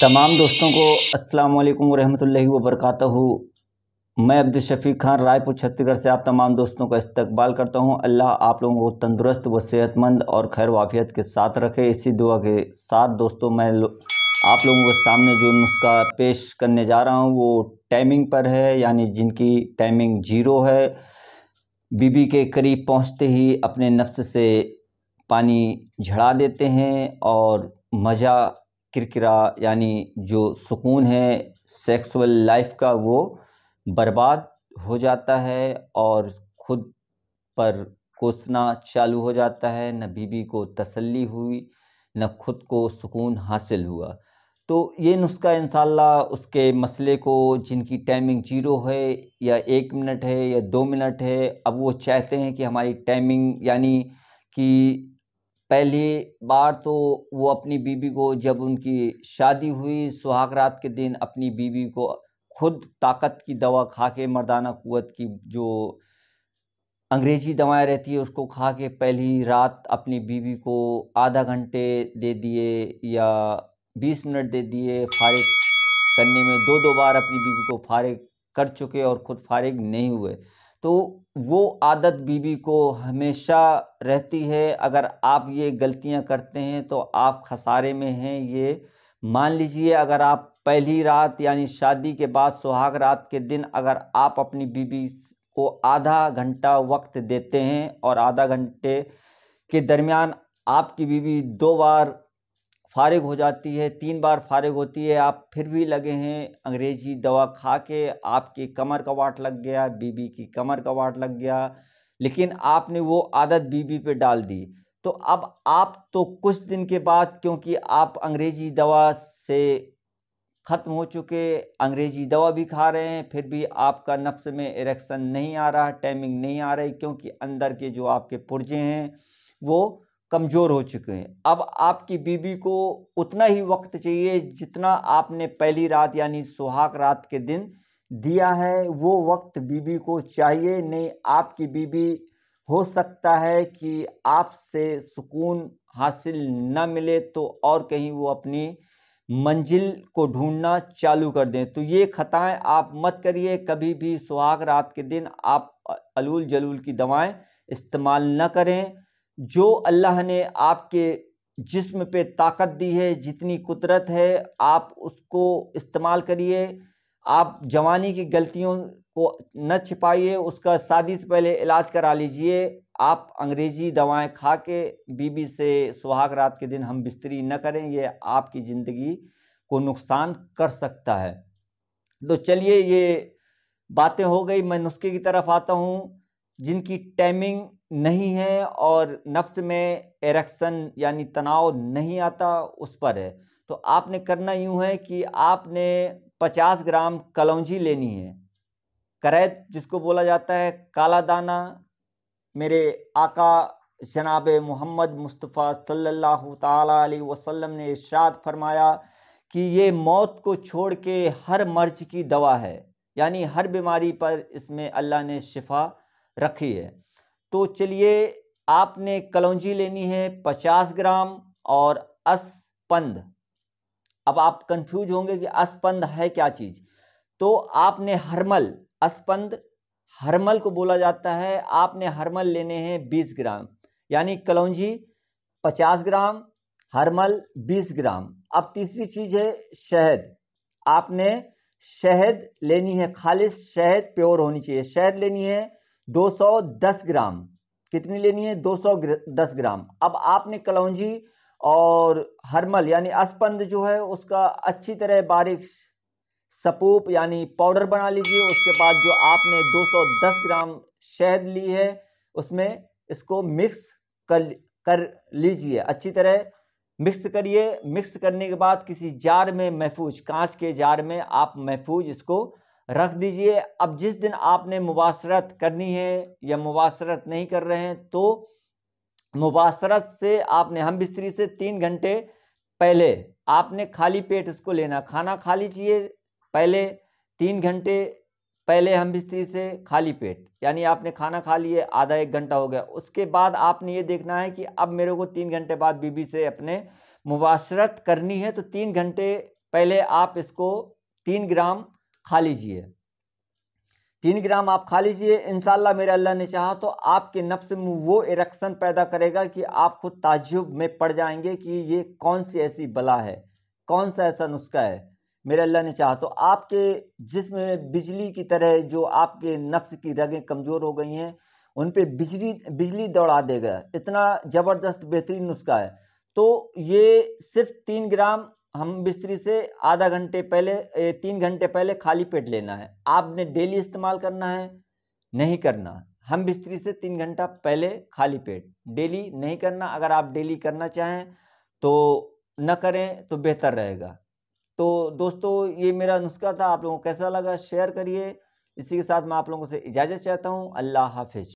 तमाम दोस्तों को अस्सलाम वालेकुम रहमतुल्लाहि व बरकातहू मैं अब्दुल शफी खान रायपुर छत्तीसगढ़ से आप तमाम दोस्तों का इस्तकबाल करता हूं अल्लाह आप लोगों को तंदुरुस्त व सेहतमंद और खैर वाफियत के साथ रखे इसी दुआ के साथ दोस्तों मैं लो, आप लोगों के सामने जो नुस्खा पेश करने जा रहा हूं वो टाइमिंग पर है यानी जिनकी टाइमिंग जीरो है बीबी के करीब पहुंचते ही अपने नफ्स से पानी झड़ा देते हैं और मज़ा किरकिरा यानी जो सुकून है सेक्सुअल लाइफ का वो बर्बाद हो जाता है और ख़ुद पर कोसना चालू हो जाता है न बीबी को तसल्ली हुई न ख़ुद को सुकून हासिल हुआ तो ये नुस्खा इन उसके मसले को जिनकी टाइमिंग जीरो है या एक मिनट है या दो मिनट है अब वो चाहते हैं कि हमारी टाइमिंग यानी कि पहली बार तो वो अपनी बीवी को जब उनकी शादी हुई सुहाग रात के दिन अपनी बीवी को खुद ताकत की दवा खा के मर्दाना कुत की जो अंग्रेजी दवाएं रहती है उसको खा के पहली रात अपनी बीवी को आधा घंटे दे दिए या बीस मिनट दे दिए फारिग करने में दो दो बार अपनी बीवी को फारिग कर चुके और ख़ुद फारिग नहीं हुए तो वो आदत बीवी को हमेशा रहती है अगर आप ये गलतियां करते हैं तो आप खसारे में हैं ये मान लीजिए अगर आप पहली रात यानी शादी के बाद सुहाग रात के दिन अगर आप अपनी बीवी को आधा घंटा वक्त देते हैं और आधा घंटे के दरमियान आपकी बीवी दो बार फारिग हो जाती है तीन बार फारिग होती है आप फिर भी लगे हैं अंग्रेजी दवा खा के आपकी कमर का वाट लग गया बीबी की कमर का वाट लग गया लेकिन आपने वो आदत बीबी पे डाल दी तो अब आप तो कुछ दिन के बाद क्योंकि आप अंग्रेजी दवा से ख़त्म हो चुके अंग्रेजी दवा भी खा रहे हैं फिर भी आपका नफ्स में इरेक्शन नहीं आ रहा टाइमिंग नहीं आ रही क्योंकि अंदर के जो आपके पुर्जे हैं वो कमज़ोर हो चुके हैं अब आपकी बीवी को उतना ही वक्त चाहिए जितना आपने पहली रात यानी सुहाग रात के दिन दिया है वो वक्त बीबी को चाहिए नहीं आपकी बीबी हो सकता है कि आपसे सुकून हासिल न मिले तो और कहीं वो अपनी मंजिल को ढूंढना चालू कर दें तो ये खताएं आप मत करिए कभी भी सुहाग रात के दिन आप अलूल जलूल की दवाएं इस्तेमाल न करें जो अल्लाह ने आपके जिस्म पे ताकत दी है जितनी कुदरत है आप उसको इस्तेमाल करिए आप जवानी की गलतियों को न छिपाइए उसका शादी से पहले इलाज करा लीजिए आप अंग्रेजी दवाएं खा के बीबी से सुहाग रात के दिन हम बिस्तरी न करें ये आपकी ज़िंदगी को नुकसान कर सकता है तो चलिए ये बातें हो गई मैं नुस्खे की तरफ आता हूँ जिनकी टाइमिंग नहीं है और नफ्स में एरेक्शन यानी तनाव नहीं आता उस पर है तो आपने करना यूँ है कि आपने 50 ग्राम कलौजी लेनी है करैत जिसको बोला जाता है काला दाना मेरे आका जनाब मोहम्मद मुस्तफ़ा सल्लल्लाहु अलैहि वसल्लम ने इशाद फरमाया कि ये मौत को छोड़ के हर मर्ज की दवा है यानी हर बीमारी पर इसमें अल्लाह ने शिफा रखी है तो चलिए आपने कलौजी लेनी है पचास ग्राम और अस्पंद अब आप कंफ्यूज होंगे कि अस्पंद है क्या चीज़ तो आपने हरमल अस्पंद हरमल को बोला जाता है आपने हरमल लेने हैं बीस ग्राम यानी कलौजी पचास ग्राम हरमल बीस ग्राम अब तीसरी चीज़ है शहद आपने शहद लेनी है खालिश शहद प्योर होनी चाहिए शहद लेनी है 210 ग्राम कितनी लेनी है 210 ग्राम अब आपने कलौजी और हरमल यानी अस्पंद जो है उसका अच्छी तरह बारीक सपूप यानी पाउडर बना लीजिए उसके बाद जो आपने 210 ग्राम शहद ली है उसमें इसको मिक्स कर कर लीजिए अच्छी तरह मिक्स करिए मिक्स करने के बाद किसी जार में महफूज कांच के जार में आप महफूज इसको रख दीजिए अब जिस दिन आपने मुबासरत करनी है या मुबासरत नहीं कर रहे हैं तो मुबासरत से आपने हम बिस्तरी से तीन घंटे पहले आपने खाली पेट इसको लेना खाना खा लीजिए पहले तीन घंटे पहले हम बिस्तरी से खाली पेट यानी आपने खाना खा लिए आधा एक घंटा हो गया उसके बाद आपने ये देखना है कि अब मेरे को तीन घंटे बाद बीबी से अपने मुबासरत करनी है तो तीन घंटे पहले आप इसको तीन ग्राम खा लीजिए तीन ग्राम आप खा लीजिए इनशाला मेरे अल्लाह ने चाहा तो आपके नफ्स में वो इरक्शन पैदा करेगा कि आप खुद ताजुब में पड़ जाएंगे कि ये कौन सी ऐसी बला है कौन सा ऐसा नुस्खा है मेरे अल्लाह ने चाहा तो आपके जिसम बिजली की तरह जो आपके नफ्स की रगें कमज़ोर हो गई हैं उन पर बिजली बिजली दौड़ा देगा इतना ज़बरदस्त बेहतरीन नुस्खा है तो ये सिर्फ तीन ग्राम हम बिस्तरी से आधा घंटे पहले तीन घंटे पहले खाली पेट लेना है आपने डेली इस्तेमाल करना है नहीं करना हम बिस्तरी से तीन घंटा पहले खाली पेट डेली नहीं करना अगर आप डेली करना चाहें तो न करें तो बेहतर रहेगा तो दोस्तों ये मेरा नुस्खा था आप लोगों को कैसा लगा शेयर करिए इसी के साथ मैं आप लोगों से इजाज़त चाहता हूँ अल्लाह हाफिज